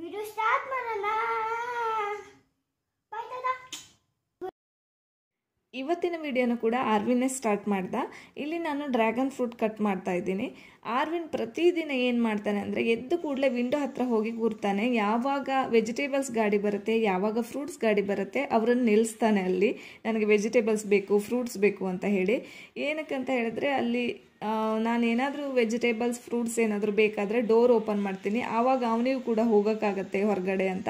video start ಇವತ್ತಿನ ವಿಡಿಯೋನ ಕೂಡ ಆರ್ವಿನೇ ಸ್ಟಾರ್ಟ್ ಮಾಡ್ದ ಇಲ್ಲಿ ನಾನು ಡ್ರ್ಯಾಗನ್ ಫ್ರೂಟ್ ಕಟ್ ಮಾಡ್ತಾ ಇದ್ದೀನಿ ಆರ್ವಿನ್ ಪ್ರತಿದಿನ ಏನು ಮಾಡ್ತಾನೆ ಅಂದರೆ ಎದ್ದು ಕೂಡಲೇ ವಿಂಡೋ ಹತ್ರ ಹೋಗಿ ಕೂರ್ತಾನೆ ಯಾವಾಗ ವೆಜಿಟೇಬಲ್ಸ್ ಗಾಡಿ ಬರುತ್ತೆ ಯಾವಾಗ ಫ್ರೂಟ್ಸ್ ಗಾಡಿ ಬರುತ್ತೆ ಅವರನ್ನು ನಿಲ್ಲಿಸ್ತಾನೆ ಅಲ್ಲಿ ನನಗೆ ವೆಜಿಟೇಬಲ್ಸ್ ಬೇಕು ಫ್ರೂಟ್ಸ್ ಬೇಕು ಅಂತ ಹೇಳಿ ಏನಕ್ಕೆ ಹೇಳಿದ್ರೆ ಅಲ್ಲಿ ನಾನೇನಾದರೂ ವೆಜಿಟೇಬಲ್ಸ್ ಫ್ರೂಟ್ಸ್ ಏನಾದರೂ ಬೇಕಾದರೆ ಡೋರ್ ಓಪನ್ ಮಾಡ್ತೀನಿ ಆವಾಗ ಅವನಿಗೂ ಕೂಡ ಹೋಗೋಕ್ಕಾಗತ್ತೆ ಹೊರಗಡೆ ಅಂತ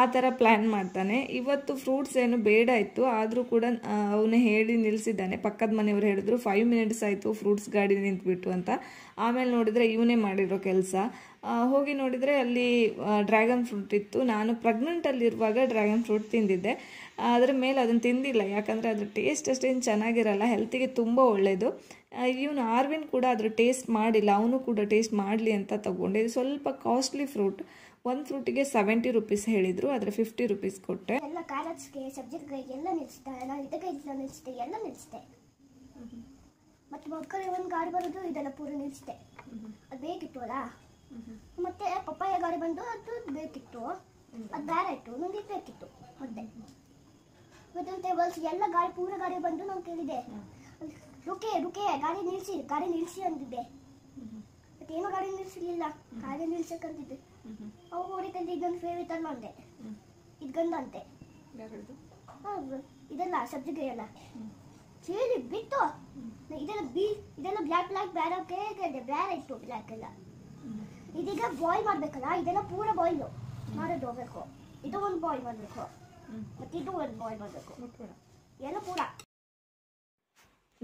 ಆ ಥರ ಪ್ಲ್ಯಾನ್ ಮಾಡ್ತಾನೆ ಇವತ್ತು ಫ್ರೂಟ್ಸ್ ಏನು ಬೇಡ ಇತ್ತು ಆದರೂ ಕೂಡ ಅವನು ಹೇಳಿ ನಿಲ್ಲಿಸಿದ್ದಾನೆ ಪಕ್ಕದ ಮನೆಯವರು ಹೇಳಿದ್ರು ಫೈವ್ ಮಿನಿಟ್ಸ್ ಆಯಿತು ಫ್ರೂಟ್ಸ್ ಗಾಡಿ ನಿಂತುಬಿಟ್ಟು ಅಂತ ಆಮೇಲೆ ನೋಡಿದರೆ ಇವನೇ ಮಾಡಿರೋ ಕೆಲಸ ಹೋಗಿ ನೋಡಿದರೆ ಅಲ್ಲಿ ಡ್ರ್ಯಾಗನ್ ಫ್ರೂಟ್ ಇತ್ತು ನಾನು ಪ್ರೆಗ್ನೆಂಟಲ್ಲಿರುವಾಗ ಡ್ರ್ಯಾಗನ್ ಫ್ರೂಟ್ ತಿಂದಿದ್ದೆ ಅದರ ಮೇಲೆ ಅದನ್ನು ತಿಂದಿಲ್ಲ ಯಾಕಂದರೆ ಅದ್ರ ಟೇಸ್ಟ್ ಅಷ್ಟೇನು ಚೆನ್ನಾಗಿರಲ್ಲ ಹೆಲ್ತಿಗೆ ತುಂಬ ಒಳ್ಳೆಯದು ಇವನು ಆರ್ವಿನ್ ಕೂಡ ಅದ್ರ ಟೇಸ್ಟ್ ಮಾಡಿಲ್ಲ ಅವನು ಕೂಡ ಟೇಸ್ಟ್ ಮಾಡಲಿ ಅಂತ ತಗೊಂಡೆ ಇದು ಸ್ವಲ್ಪ ಕಾಸ್ಟ್ಲಿ ಫ್ರೂಟ್ ಒಂದು ಫ್ರೂಟಿಗೆ ಸೆವೆಂಟಿ ರುಪೀಸ್ ಹೇಳಿದರು ಆದರೆ ಫಿಫ್ಟಿ ರುಪೀಸ್ ಕೊಟ್ಟೆ ಎಲ್ಲ ಕಾಲೇಜ್ಗೆ ಸಬ್ಜೆಕ್ಟ್ಗೆ ಎಲ್ಲ ನಾನು ಇದಕ್ಕೆ ಇದನ್ನ ಎಲ್ಲ ನಿಲ್ಲಿಸ್ತೆ ಮತ್ತು ಮಕ್ಕಳಿಗೆ ಒಂದು ಬರೋದು ಇದೆಲ್ಲ ಪೂರ ನಿಲ್ಲಿಸ್ತೆ ಅದು ಬೇಕಿತ್ತು ಅಲ್ಲ ಮತ್ತೆ ಪಪ್ಪಾಯ ಗಾಡಿ ಬಂದು ಅದು ಬೇಕಿತ್ತು ಅದು ಬೇರೆ ಇತ್ತು ನಂಗೆ ಇದು ಬೇಕಿತ್ತು ಮತ್ತೆ ಇವತ್ತು ಟೇಬಲ್ಸ್ ಎಲ್ಲ ಗಾಡಿ ಪೂರ ಗಾಡಿ ಬಂದು ನಾನು ಕೇಳಿದೆ ರುಕೆ ರುಕೆ ಗಾಡಿ ನಿಲ್ಸಿ ಗಾಡಿ ನಿಲ್ಸಿ ಅಂದಿದ್ದೆ ಮತ್ತೇನೋ ಗಾಡಿ ನಿಲ್ಸಿರ್ಲಿಲ್ಲ ಗಾಡಿ ನಿಲ್ಸಕ್ಕಂತಿದ್ದೆ ಅವು ಹೊಡಿತಂತೆ ಇದೊಂದು ಫೇವ್ರೇಟ್ ಅಲ್ಲ ಅಂದೆ ಇದ್ಗಂದಂತೆ ಗಂಧ ಅಂತೆ ಇದೆಲ್ಲ ಸಬ್ಜೆಕ್ಟ್ ಎಲ್ಲ ಕೇಳಿ ಬಿತ್ತು ಇದೆಲ್ಲ ಬಿ ಇದೆಲ್ಲ ಬ್ಲ್ಯಾಕ್ ಬ್ಲ್ಯಾಕ್ ಬೇರೆ ಕೇಳಿದೆ ಬೇರೆ ಇತ್ತು ಬ್ಲ್ಯಾಕ್ ಎಲ್ಲ ಇದೀಗ ಬಾಯ್ ಮಾಡ್ಬೇಕಲ್ಲ ಇದೆಲ್ಲ ಪೂರ ಬಾಯ್ ಮಾಡೋದು ಹೋಗ್ಬೇಕು ಇದು ಒಂದು ಬಾಯ್ ಮಾಡ್ಬೇಕು ಮತ್ತೆ ಇದು ಒಂದು ಬಾಯ್ ಮಾಡ್ಬೇಕು ಎಲ್ಲ ಪೂರ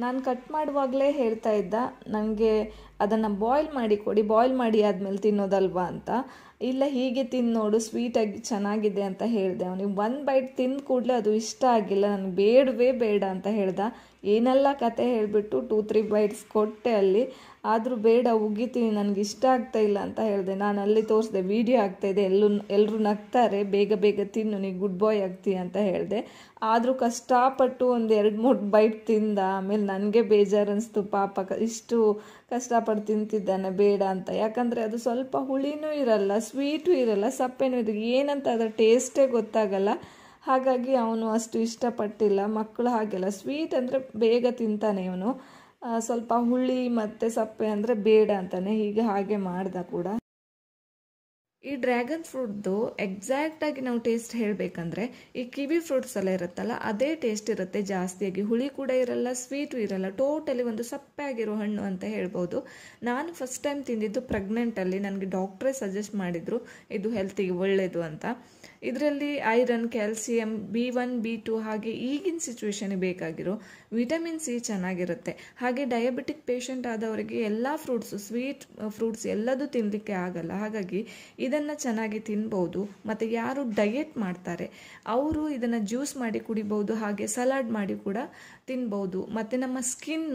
ನಾನು ಕಟ್ ಮಾಡುವಾಗಲೇ ಹೇಳ್ತಾ ಇದ್ದ ನನಗೆ ಅದನ್ನು ಬಾಯ್ಲ್ ಮಾಡಿ ಕೊಡಿ ಬಾಯ್ಲ್ ಮಾಡಿ ಆದಮೇಲೆ ತಿನ್ನೋದಲ್ವಾ ಅಂತ ಇಲ್ಲ ಹೀಗೆ ತಿಂದು ನೋಡು ಸ್ವೀಟಾಗಿ ಚೆನ್ನಾಗಿದೆ ಅಂತ ಹೇಳಿದೆ ಅವನಿಗೆ ಒಂದು ಬೈಟ್ ತಿಂದ ಕೂಡಲೇ ಅದು ಇಷ್ಟ ಆಗಿಲ್ಲ ನನಗೆ ಬೇಡವೇ ಬೇಡ ಅಂತ ಹೇಳ್ದ ಏನೆಲ್ಲ ಕತೆ ಹೇಳಿಬಿಟ್ಟು ಟೂ ತ್ರೀ ಬೈಟ್ಸ್ ಕೊಟ್ಟೆ ಅಲ್ಲಿ ಆದರೂ ಬೇಡ ಉಗಿತೀನಿ ನನಗೆ ಇಷ್ಟ ಆಗ್ತಾ ಇಲ್ಲ ಅಂತ ಹೇಳಿದೆ ನಾನು ಅಲ್ಲಿ ತೋರಿಸಿದೆ ವೀಡಿಯೋ ಇದೆ ಎಲ್ಲೂ ಎಲ್ಲರೂ ನಗ್ತಾರೆ ಬೇಗ ಬೇಗ ತಿನ್ನು ನೀ ಗುಡ್ ಬಾಯ್ ಆಗ್ತೀಯ ಅಂತ ಹೇಳಿದೆ ಆದರೂ ಕಷ್ಟಪಟ್ಟು ಒಂದು ಎರಡು ಮೂರು ಬೈಟ್ ತಿಂದ ಆಮೇಲೆ ನನಗೆ ಬೇಜಾರು ಅನಿಸ್ತು ಪಾಪ ಇಷ್ಟು ಕಷ್ಟಪಟ್ಟು ತಿಂತಿದ್ದಾನೆ ಬೇಡ ಅಂತ ಯಾಕಂದರೆ ಅದು ಸ್ವಲ್ಪ ಹುಳಿನೂ ಇರಲ್ಲ ಸ್ವೀಟು ಇರಲ್ಲ ಸಪ್ಪೇನೂ ಇರಲಿ ಏನಂತ ಅದರ ಟೇಸ್ಟೇ ಗೊತ್ತಾಗಲ್ಲ ಹಾಗಾಗಿ ಅವನು ಅಷ್ಟು ಇಷ್ಟಪಟ್ಟಿಲ್ಲ ಮಕ್ಕಳು ಹಾಗೆಲ್ಲ ಸ್ವೀಟ್ ಅಂದರೆ ಬೇಗ ತಿಂತಾನೆ ಇವನು ಸ್ವಲ್ಪ ಹುಳಿ ಮತ್ತು ಸಪ್ಪೆ ಅಂದರೆ ಬೇಡ ಅಂತಲೇ ಹೀಗೆ ಹಾಗೆ ಮಾಡ್ದೆ ಕೂಡ ಈ ಡ್ರ್ಯಾಗನ್ ಫ್ರೂಟ್ದು ಎಕ್ಸಾಕ್ಟಾಗಿ ನಾವು ಟೇಸ್ಟ್ ಹೇಳಬೇಕಂದ್ರೆ ಈ ಕಿವಿ ಫ್ರೂಟ್ಸ್ ಎಲ್ಲ ಇರುತ್ತಲ್ಲ ಅದೇ ಟೇಸ್ಟ್ ಇರುತ್ತೆ ಜಾಸ್ತಿಯಾಗಿ ಹುಳಿ ಕೂಡ ಇರಲ್ಲ ಸ್ವೀಟು ಇರಲ್ಲ ಟೋಟಲಿ ಒಂದು ಸಪ್ಪೆ ಆಗಿರೋ ಹಣ್ಣು ಅಂತ ಹೇಳ್ಬೋದು ನಾನು ಫಸ್ಟ್ ಟೈಮ್ ತಿಂದಿದ್ದು ಪ್ರೆಗ್ನೆಂಟಲ್ಲಿ ನನಗೆ ಡಾಕ್ಟ್ರೇ ಸಜೆಸ್ಟ್ ಮಾಡಿದರು ಇದು ಹೆಲ್ತಿಗೆ ಒಳ್ಳೆಯದು ಅಂತ ಇದರಲ್ಲಿ iron calcium B one B two ಹಾಗೆ ಈಗಿನ ಸಿಚುವೇಶನ್ ಬೇಕಾಗಿರೋ ವಿಟಮಿನ್ ಸಿ ಚೆನ್ನಾಗಿರುತ್ತೆ ಹಾಗೆ ಡಯಾಬಿಟಿಕ್ ಪೇಷಂಟ್ ಆದವರಿಗೆ ಎಲ್ಲ ಫ್ರೂಟ್ಸು ಸ್ವೀಟ್ ಫ್ರೂಟ್ಸ್ ಎಲ್ಲದೂ ತಿನ್ನಲಿಕ್ಕೆ ಆಗಲ್ಲ ಹಾಗಾಗಿ ಇದನ್ನು ಚೆನ್ನಾಗಿ ತಿನ್ಬೋದು ಮತ್ತು ಯಾರು ಡಯೆಟ್ ಮಾಡ್ತಾರೆ ಅವರು ಇದನ್ನು ಜ್ಯೂಸ್ ಮಾಡಿ ಕುಡಿಬೋದು ಹಾಗೆ ಸಲಾಡ್ ಮಾಡಿ ಕೂಡ ತಿನ್ಬೋದು ಮತ್ತು ನಮ್ಮ ಸ್ಕಿನ್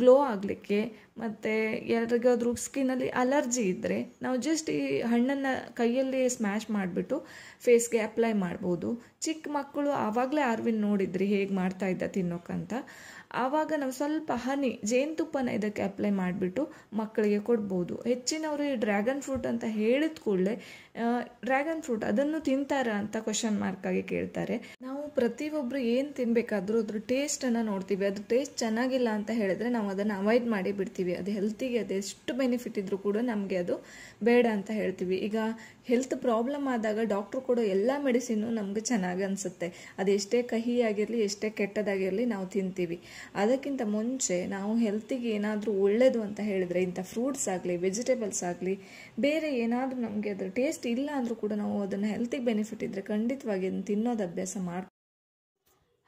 ಗ್ಲೋ ಆಗಲಿಕ್ಕೆ ಮತ್ತು ಯಾರಿಗಾದ್ರೂ ಸ್ಕಿನ್ನಲ್ಲಿ ಅಲರ್ಜಿ ಇದ್ದರೆ ನಾವು ಜಸ್ಟ್ ಈ ಹಣ್ಣನ್ನು ಕೈಯಲ್ಲಿ ಸ್ಮ್ಯಾಶ್ ಮಾಡಿಬಿಟ್ಟು ಫೇಸ್ ಅಪ್ಲೈ ಮಾಡ್ಬೋದು ಚಿಕ್ಕ ಮಕ್ಕಳು ಆವಾಗಲೇ ಆರ್ವಿನ್ ನೋಡಿದ್ರಿ ಹೇಗೆ ಮಾಡ್ತಾ ಇದ್ದ ತಿನ್ನೋಕ್ಕಂತ ಆವಾಗ ನಾವು ಸ್ವಲ್ಪ ಹನಿ ಜೇನುತುಪ್ಪನ ಇದಕ್ಕೆ ಅಪ್ಲೈ ಮಾಡಿಬಿಟ್ಟು ಮಕ್ಕಳಿಗೆ ಕೊಡ್ಬೋದು ಹೆಚ್ಚಿನವರು ಈ ಡ್ರ್ಯಾಗನ್ ಫ್ರೂಟ್ ಅಂತ ಹೇಳಿದ ಕೂಡಲೇ ಡ್ರ್ಯಾಗನ್ ಫ್ರೂಟ್ ಅದನ್ನು ತಿಂತಾರ ಅಂತ ಕ್ವಶನ್ ಆಗಿ ಕೇಳ್ತಾರೆ ನಾವು ಪ್ರತಿಯೊಬ್ಬರು ಏನು ತಿನ್ನಬೇಕಾದ್ರೂ ಅದ್ರ ಟೇಸ್ಟನ್ನು ನೋಡ್ತೀವಿ ಅದ್ರ ಟೇಸ್ಟ್ ಚೆನ್ನಾಗಿಲ್ಲ ಅಂತ ಹೇಳಿದ್ರೆ ನಾವು ಅದನ್ನು ಅವಾಯ್ಡ್ ಮಾಡಿ ಬಿಡ್ತೀವಿ ಅದು ಹೆಲ್ತಿಗೆ ಅದೆಷ್ಟು ಬೆನಿಫಿಟ್ ಇದ್ರೂ ಕೂಡ ನಮಗೆ ಅದು ಬೇಡ ಅಂತ ಹೇಳ್ತೀವಿ ಈಗ ಹೆಲ್ತ್ ಪ್ರಾಬ್ಲಮ್ ಆದಾಗ ಡಾಕ್ಟ್ರು ಕೊಡೋ ಎಲ್ಲ ಮೆಡಿಸಿನ್ನು ನಮಗೆ ಚೆನ್ನಾಗಿ ಅನಿಸುತ್ತೆ ಅದೆಷ್ಟೇ ಕಹಿ ಆಗಿರಲಿ ಎಷ್ಟೇ ಕೆಟ್ಟದಾಗಿರಲಿ ನಾವು ತಿಂತೀವಿ ಅದಕ್ಕಿಂತ ಮುಂಚೆ ನಾವು ಹೆಲ್ತಿಗೆ ಏನಾದರೂ ಒಳ್ಳೆಯದು ಅಂತ ಹೇಳಿದರೆ ಇಂಥ ಫ್ರೂಟ್ಸ್ ಆಗಲಿ ವೆಜಿಟೇಬಲ್ಸ್ ಆಗಲಿ ಬೇರೆ ಏನಾದರೂ ನಮಗೆ ಅದರ ಟೇಸ್ಟ್ ಇಲ್ಲ ಅಂದರೂ ಕೂಡ ನಾವು ಅದನ್ನು ಹೆಲ್ತಿಗೆ ಬೆನಿಫಿಟ್ ಇದ್ದರೆ ಖಂಡಿತವಾಗಿ ಅದನ್ನು ತಿನ್ನೋದು ಅಭ್ಯಾಸ ಮಾಡ್ತೀವಿ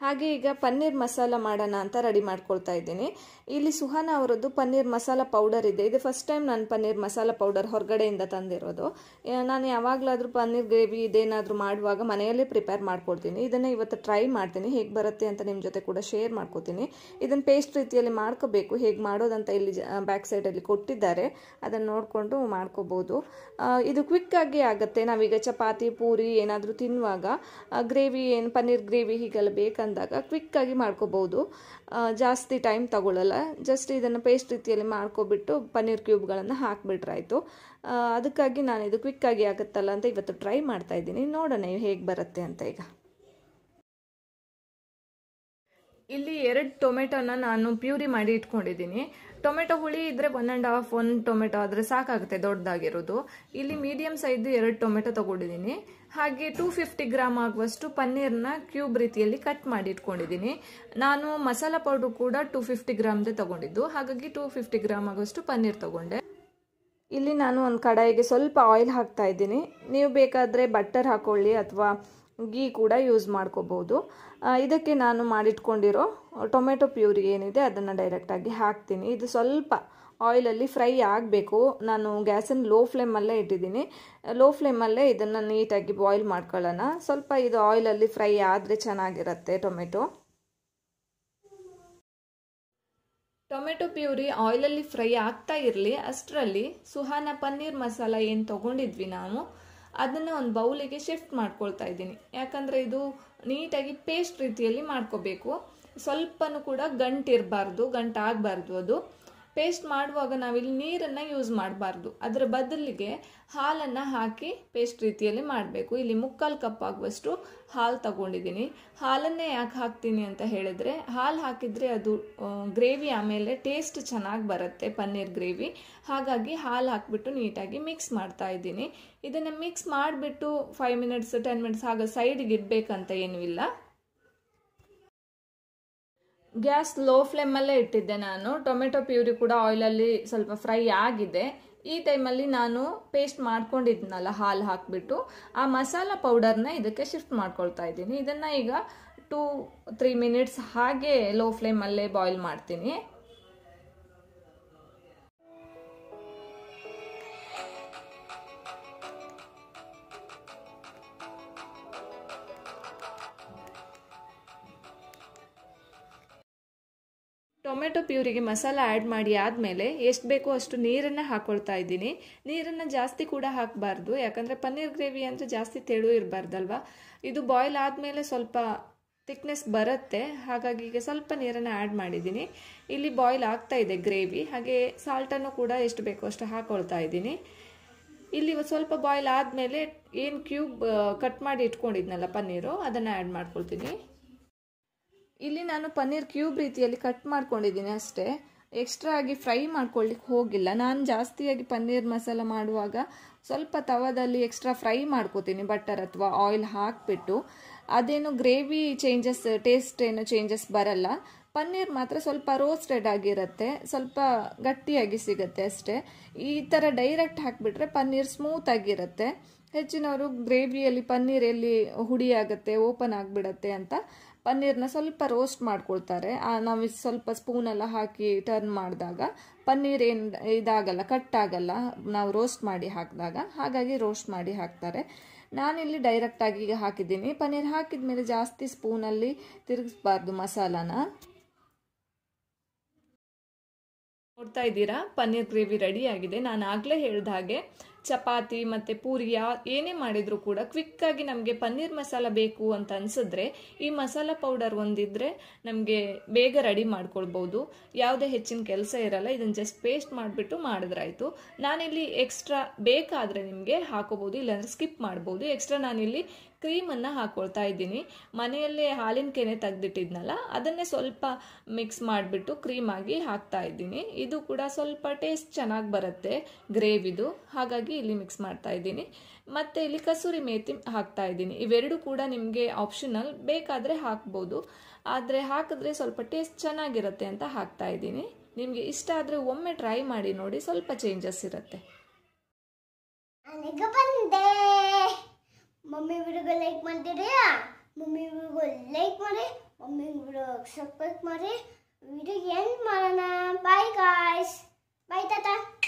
ಹಾಗೆ ಈಗ ಪನ್ನೀರ್ ಮಸಾಲ ಮಾಡೋಣ ಅಂತ ರೆಡಿ ಮಾಡ್ಕೊಳ್ತಾ ಇದ್ದೀನಿ ಇಲ್ಲಿ ಸುಹಾನ ಅವರದ್ದು ಪನ್ನೀರ್ ಮಸಾಲ ಪೌಡರ್ ಇದೆ ಇದು ಫಸ್ಟ್ ಟೈಮ್ ನಾನು ಪನ್ನೀರ್ ಮಸಾಲ ಪೌಡರ್ ಹೊರಗಡೆಯಿಂದ ತಂದಿರೋದು ನಾನು ಯಾವಾಗಲಾದರೂ ಪನ್ನೀರ್ ಗ್ರೇವಿ ಇದೇನಾದರೂ ಮಾಡುವಾಗ ಮನೆಯಲ್ಲೇ ಪ್ರಿಪೇರ್ ಮಾಡ್ಕೊಳ್ತೀನಿ ಇದನ್ನು ಇವತ್ತು ಟ್ರೈ ಮಾಡ್ತೀನಿ ಹೇಗೆ ಬರುತ್ತೆ ಅಂತ ನಿಮ್ಮ ಜೊತೆ ಕೂಡ ಶೇರ್ ಮಾಡ್ಕೋತೀನಿ ಇದನ್ನು ಪೇಸ್ಟ್ ರೀತಿಯಲ್ಲಿ ಮಾಡ್ಕೋಬೇಕು ಹೇಗೆ ಮಾಡೋದಂತ ಇಲ್ಲಿ ಬ್ಯಾಕ್ ಸೈಡಲ್ಲಿ ಕೊಟ್ಟಿದ್ದಾರೆ ಅದನ್ನು ನೋಡಿಕೊಂಡು ಮಾಡ್ಕೋಬೋದು ಇದು ಕ್ವಿಕ್ಕಾಗಿ ಆಗುತ್ತೆ ನಾವೀಗ ಚಪಾತಿ ಪೂರಿ ಏನಾದರೂ ತಿನ್ನುವಾಗ ಗ್ರೇವಿ ಏನು ಪನ್ನೀರ್ ಗ್ರೇವಿ ಹೀಗೆಲ್ಲ ಬೇಕಂತ ಅಂದಾಗ ಕ್ವಿಕ್ಕಾಗಿ ಮಾಡ್ಕೋಬೋದು ಜಾಸ್ತಿ ಟೈಮ್ ತಗೊಳ್ಳಲ್ಲ ಜಸ್ಟ್ ಇದನ್ನು ಪೇಸ್ಟ್ ರೀತಿಯಲ್ಲಿ ಮಾಡ್ಕೊಬಿಟ್ಟು ಪನ್ನೀರ್ ಕ್ಯೂಬ್ಗಳನ್ನು ಹಾಕಿಬಿಟ್ರಾಯಿತು ಅದಕ್ಕಾಗಿ ನಾನು ಇದು ಕ್ವಿಕ್ಕಾಗಿ ಆಗುತ್ತಲ್ಲ ಅಂತ ಇವತ್ತು ಟ್ರೈ ಮಾಡ್ತಾ ಇದ್ದೀನಿ ನೋಡೋಣ ಹೇಗೆ ಬರುತ್ತೆ ಅಂತ ಈಗ ಇಲ್ಲಿ ಎರಡು ಟೊಮೆಟೊನ ನಾನು ಪ್ಯೂರಿ ಮಾಡಿ ಇಟ್ಕೊಂಡಿದ್ದೀನಿ ಟೊಮೆಟೊ ಹುಳಿ ಇದ್ರೆ one and half one tomato ಆದರೆ ಸಾಕಾಗುತ್ತೆ ದೊಡ್ಡದಾಗಿರೋದು ಇಲ್ಲಿ ಮೀಡಿಯಮ್ ಸೈಜ್ ಎರಡು ಟೊಮೆಟೊ ತಗೊಂಡಿದ್ದೀನಿ ಹಾಗೆ ಟೂ ಫಿಫ್ಟಿ ಗ್ರಾಮ್ ಆಗುವಷ್ಟು ಪನ್ನೀರ್ನ ಕ್ಯೂಬ್ ರೀತಿಯಲ್ಲಿ ಕಟ್ ಮಾಡಿ ಇಟ್ಕೊಂಡಿದ್ದೀನಿ ನಾನು ಮಸಾಲ ಪೌಡ್ರು ಕೂಡ ಟೂ ಫಿಫ್ಟಿ ಗ್ರಾಮ್ದೆ ತೊಗೊಂಡಿದ್ದು ಹಾಗಾಗಿ ಟೂ ಫಿಫ್ಟಿ ಗ್ರಾಮ್ ಆಗುವಷ್ಟು ಪನ್ನೀರ್ ತೊಗೊಂಡೆ ಇಲ್ಲಿ ನಾನು ಒಂದು ಕಡಾಯಿಗೆ ಸ್ವಲ್ಪ ಆಯಿಲ್ ಹಾಕ್ತಾ ಇದ್ದೀನಿ ನೀವು ಬೇಕಾದರೆ ಬಟರ್ ಹಾಕೊಳ್ಳಿ ಅಥವಾ ಗೀ ಕೂಡ ಯೂಸ್ ಮಾಡ್ಕೋಬೋದು ಇದಕ್ಕೆ ನಾನು ಮಾಡಿಟ್ಕೊಂಡಿರೋ ಟೊಮೆಟೊ ಪ್ಯೂರಿ ಏನಿದೆ ಅದನ್ನು ಡೈರೆಕ್ಟಾಗಿ ಹಾಕ್ತೀನಿ ಇದು ಸ್ವಲ್ಪ ಆಯಿಲಲ್ಲಿ ಫ್ರೈ ಆಗಬೇಕು ನಾನು ಗ್ಯಾಸನ್ನು ಲೋ ಫ್ಲೇಮಲ್ಲೇ ಇಟ್ಟಿದ್ದೀನಿ ಲೋ ಫ್ಲೇಮಲ್ಲೇ ಇದನ್ನು ನೀಟಾಗಿ ಬಾಯ್ಲ್ ಮಾಡ್ಕೊಳ್ಳೋಣ ಸ್ವಲ್ಪ ಇದು ಆಯಿಲಲ್ಲಿ ಫ್ರೈ ಆದರೆ ಚೆನ್ನಾಗಿರುತ್ತೆ ಟೊಮೆಟೊ ಟೊಮೆಟೊ ಪ್ಯೂರಿ ಆಯಿಲಲ್ಲಿ ಫ್ರೈ ಆಗ್ತಾ ಇರಲಿ ಅಷ್ಟರಲ್ಲಿ ಸುಹಾನ ಪನ್ನೀರ್ ಮಸಾಲ ಏನು ತೊಗೊಂಡಿದ್ವಿ ನಾವು ಅದನ್ನು ಒಂದು ಬೌಲಿಗೆ ಶಿಫ್ಟ್ ಮಾಡ್ಕೊಳ್ತಾ ಇದ್ದೀನಿ ಯಾಕಂದರೆ ಇದು ನೀಟಾಗಿ ಪೇಸ್ಟ್ ರೀತಿಯಲ್ಲಿ ಮಾಡ್ಕೋಬೇಕು ಸ್ವಲ್ಪನೂ ಕೂಡ ಗಂಟಿರಬಾರ್ದು ಗಂಟಾಗಬಾರ್ದು ಅದು ಪೇಸ್ಟ್ ಮಾಡುವಾಗ ನಾವಿಲ್ಲಿ ನೀರನ್ನು ಯೂಸ್ ಮಾಡಬಾರ್ದು ಅದರ ಬದಲಿಗೆ ಹಾಲನ್ನು ಹಾಕಿ ಪೇಸ್ಟ್ ರೀತಿಯಲ್ಲಿ ಮಾಡಬೇಕು ಇಲ್ಲಿ ಮುಕ್ಕಾಲು ಕಪ್ ಆಗುವಷ್ಟು ಹಾಲು ತಗೊಂಡಿದ್ದೀನಿ ಹಾಲನ್ನೇ ಯಾಕೆ ಹಾಕ್ತೀನಿ ಅಂತ ಹೇಳಿದ್ರೆ ಹಾಲು ಹಾಕಿದರೆ ಅದು ಗ್ರೇವಿ ಆಮೇಲೆ ಟೇಸ್ಟ್ ಚೆನ್ನಾಗಿ ಬರುತ್ತೆ ಪನ್ನೀರ್ ಗ್ರೇವಿ ಹಾಗಾಗಿ ಹಾಲು ಹಾಕಿಬಿಟ್ಟು ನೀಟಾಗಿ ಮಿಕ್ಸ್ ಮಾಡ್ತಾ ಇದ್ದೀನಿ ಇದನ್ನು ಮಿಕ್ಸ್ ಮಾಡಿಬಿಟ್ಟು ಫೈವ್ ಮಿನಿಟ್ಸ್ ಟೆನ್ ಮಿನಿಟ್ಸ್ ಹಾಗೆ ಸೈಡಿಗೆ ಇಡಬೇಕಂತ ಏನೂ ಇಲ್ಲ ಗ್ಯಾಸ್ ಲೋ ಫ್ಲೇಮಲ್ಲೇ ಇಟ್ಟಿದ್ದೆ ನಾನು ಟೊಮೆಟೊ ಪ್ಯೂರಿ ಕೂಡ ಆಯಿಲಲ್ಲಿ ಸ್ವಲ್ಪ ಫ್ರೈ ಆಗಿದೆ ಈ ಟೈಮಲ್ಲಿ ನಾನು ಪೇಸ್ಟ್ ಮಾಡ್ಕೊಂಡಿದ್ನಲ್ಲ ಹಾಲು ಹಾಕಿಬಿಟ್ಟು ಆ ಮಸಾಲ ಪೌಡರ್ನ ಇದಕ್ಕೆ ಶಿಫ್ಟ್ ಮಾಡ್ಕೊಳ್ತಾ ಇದ್ದೀನಿ ಇದನ್ನು ಈಗ ಟೂ ತ್ರೀ ಮಿನಿಟ್ಸ್ ಹಾಗೆ ಲೋ ಫ್ಲೇಮಲ್ಲೇ ಬಾಯ್ಲ್ ಮಾಡ್ತೀನಿ ಟೊಮೆಟೊ ಪ್ಯೂರಿಗೆ ಮಸಾಲ ಆ್ಯಡ್ ಮಾಡಿ ಆದಮೇಲೆ ಎಷ್ಟು ಬೇಕೋ ಅಷ್ಟು ನೀರನ್ನು ಹಾಕ್ಕೊಳ್ತಾ ಇದ್ದೀನಿ ನೀರನ್ನು ಜಾಸ್ತಿ ಕೂಡ ಹಾಕಬಾರ್ದು ಯಾಕಂದರೆ ಪನ್ನೀರ್ ಗ್ರೇವಿ ಅಂದರೆ ಜಾಸ್ತಿ ತೆಳು ಇರಬಾರ್ದಲ್ವ ಇದು ಬಾಯ್ಲ್ ಆದಮೇಲೆ ಸ್ವಲ್ಪ ಥಿಕ್ನೆಸ್ ಬರುತ್ತೆ ಹಾಗಾಗಿ ಈಗ ಸ್ವಲ್ಪ ನೀರನ್ನು ಆ್ಯಡ್ ಮಾಡಿದ್ದೀನಿ ಇಲ್ಲಿ ಬಾಯ್ಲ್ ಆಗ್ತಾ ಇದೆ ಗ್ರೇವಿ ಹಾಗೆ ಸಾಲ್ಟನ್ನು ಕೂಡ ಎಷ್ಟು ಬೇಕೋ ಅಷ್ಟು ಹಾಕ್ಕೊಳ್ತಾ ಇದ್ದೀನಿ ಇಲ್ಲಿ ಸ್ವಲ್ಪ ಬಾಯ್ಲ್ ಆದಮೇಲೆ ಏನು ಕ್ಯೂಬ್ ಕಟ್ ಮಾಡಿ ಇಟ್ಕೊಂಡಿದ್ನಲ್ಲ ಪನ್ನೀರು ಅದನ್ನು ಆ್ಯಡ್ ಮಾಡ್ಕೊಳ್ತೀನಿ ಇಲ್ಲಿ ನಾನು ಪನ್ನೀರ್ ಕ್ಯೂಬ್ ರೀತಿಯಲ್ಲಿ ಕಟ್ ಮಾಡ್ಕೊಂಡಿದ್ದೀನಿ ಅಷ್ಟೇ ಎಕ್ಸ್ಟ್ರಾ ಆಗಿ ಫ್ರೈ ಮಾಡ್ಕೊಳ್ಳಿಕ್ಕೆ ಹೋಗಿಲ್ಲ ನಾನು ಜಾಸ್ತಿಯಾಗಿ ಪನ್ನೀರ್ ಮಸಾಲ ಮಾಡುವಾಗ ಸ್ವಲ್ಪ ತವದಲ್ಲಿ ಎಕ್ಸ್ಟ್ರಾ ಫ್ರೈ ಮಾಡ್ಕೋತೀನಿ ಬಟರ್ ಅಥವಾ ಆಯಿಲ್ ಹಾಕಿಬಿಟ್ಟು ಅದೇನು ಗ್ರೇವಿ ಚೇಂಜಸ್ ಟೇಸ್ಟ್ ಏನು ಚೇಂಜಸ್ ಬರಲ್ಲ ಪನ್ನೀರ್ ಮಾತ್ರ ಸ್ವಲ್ಪ ರೋಸ್ಟೆಡ್ ಆಗಿರುತ್ತೆ ಸ್ವಲ್ಪ ಗಟ್ಟಿಯಾಗಿ ಸಿಗುತ್ತೆ ಅಷ್ಟೇ ಈ ಥರ ಡೈರೆಕ್ಟ್ ಹಾಕಿಬಿಟ್ರೆ ಪನ್ನೀರ್ ಸ್ಮೂತ್ ಆಗಿರುತ್ತೆ ಹೆಚ್ಚಿನವರು ಗ್ರೇವಿಯಲ್ಲಿ ಪನ್ನೀರಲ್ಲಿ ಹುಡಿಯಾಗುತ್ತೆ ಓಪನ್ ಆಗಿಬಿಡತ್ತೆ ಅಂತ ಪನ್ನೀರ್ನ ಸ್ವಲ್ಪ ರೋಸ್ಟ್ ಮಾಡ್ಕೊಳ್ತಾರೆ ನಾವು ಸ್ವಲ್ಪ ಸ್ಪೂನೆಲ್ಲ ಹಾಕಿ ಟರ್ನ್ ಮಾಡಿದಾಗ ಪನ್ನೀರ್ ಏನು ಇದಾಗಲ್ಲ ಕಟ್ ಆಗಲ್ಲ ನಾವು ರೋಸ್ಟ್ ಮಾಡಿ ಹಾಕಿದಾಗ ಹಾಗಾಗಿ ರೋಸ್ಟ್ ಮಾಡಿ ಹಾಕ್ತಾರೆ ನಾನಿಲ್ಲಿ ಡೈರೆಕ್ಟಾಗಿ ಈಗ ಹಾಕಿದ್ದೀನಿ ಪನ್ನೀರ್ ಹಾಕಿದ ಮೇಲೆ ಜಾಸ್ತಿ ಸ್ಪೂನಲ್ಲಿ ತಿರುಗಿಸ್ಬಾರ್ದು ಮಸಾಲಾನ ನೋಡ್ತಾ ಇದ್ದೀರಾ ಪನ್ನೀರ್ ಗ್ರೇವಿ ರೆಡಿ ಆಗಿದೆ ನಾನು ಆಗಲೇ ಹೇಳಿದ ಹಾಗೆ ಚಪಾತಿ ಮತ್ತು ಪೂರಿ ಏನೇ ಮಾಡಿದರೂ ಕೂಡ ಕ್ವಿಕ್ಕಾಗಿ ನಮಗೆ ಪನ್ನೀರ್ ಮಸಾಲ ಬೇಕು ಅಂತ ಅನ್ಸಿದ್ರೆ ಈ ಮಸಾಲ ಪೌಡರ್ ಒಂದಿದ್ರೆ ನಮಗೆ ಬೇಗ ರೆಡಿ ಮಾಡ್ಕೊಳ್ಬೋದು ಯಾವುದೇ ಹೆಚ್ಚಿನ ಕೆಲಸ ಇರಲ್ಲ ಇದನ್ನ ಜಸ್ಟ್ ಪೇಸ್ಟ್ ಮಾಡಿಬಿಟ್ಟು ಮಾಡಿದ್ರಾಯ್ತು ನಾನಿಲ್ಲಿ ಎಕ್ಸ್ಟ್ರಾ ಬೇಕಾದರೆ ನಿಮಗೆ ಹಾಕೋಬೋದು ಇಲ್ಲಾಂದ್ರೆ ಸ್ಕಿಪ್ ಮಾಡ್ಬೋದು ಎಕ್ಸ್ಟ್ರಾ ನಾನಿಲ್ಲಿ ಕ್ರೀಮನ್ನು ಹಾಕ್ಕೊಳ್ತಾ ಇದ್ದೀನಿ ಮನೆಯಲ್ಲೇ ಹಾಲಿನ ಕೆನೆ ತೆಗೆದಿಟ್ಟಿದ್ನಲ್ಲ ಅದನ್ನೇ ಸ್ವಲ್ಪ ಮಿಕ್ಸ್ ಮಾಡಿಬಿಟ್ಟು ಆಗಿ ಹಾಕ್ತಾ ಇದ್ದೀನಿ ಇದು ಕೂಡ ಸ್ವಲ್ಪ ಟೇಸ್ಟ್ ಚೆನ್ನಾಗಿ ಬರುತ್ತೆ ಗ್ರೇವಿದು ಹಾಗಾಗಿ ಇಲ್ಲಿ ಮಿಕ್ಸ್ ಮಾಡ್ತಾ ಇದ್ದೀನಿ ಮತ್ತು ಇಲ್ಲಿ ಕಸೂರಿ ಮೇತಿ ಹಾಕ್ತಾ ಇದ್ದೀನಿ ಇವೆರಡೂ ಕೂಡ ನಿಮಗೆ ಆಪ್ಷನಲ್ ಬೇಕಾದರೆ ಹಾಕ್ಬೋದು ಆದರೆ ಹಾಕಿದ್ರೆ ಸ್ವಲ್ಪ ಟೇಸ್ಟ್ ಚೆನ್ನಾಗಿರುತ್ತೆ ಅಂತ ಹಾಕ್ತಾ ಇದ್ದೀನಿ ನಿಮಗೆ ಇಷ್ಟ ಆದರೆ ಒಮ್ಮೆ ಟ್ರೈ ಮಾಡಿ ನೋಡಿ ಸ್ವಲ್ಪ ಚೇಂಜಸ್ ಇರುತ್ತೆ मम्मी वीडियो को लाइक मारते रहे मम्मी वीडियो को लाइक मारे मम्मी वीडियो को सब्सक्राइब मारे वीडियो के एंड मारना बाय गाइस बाय टाटा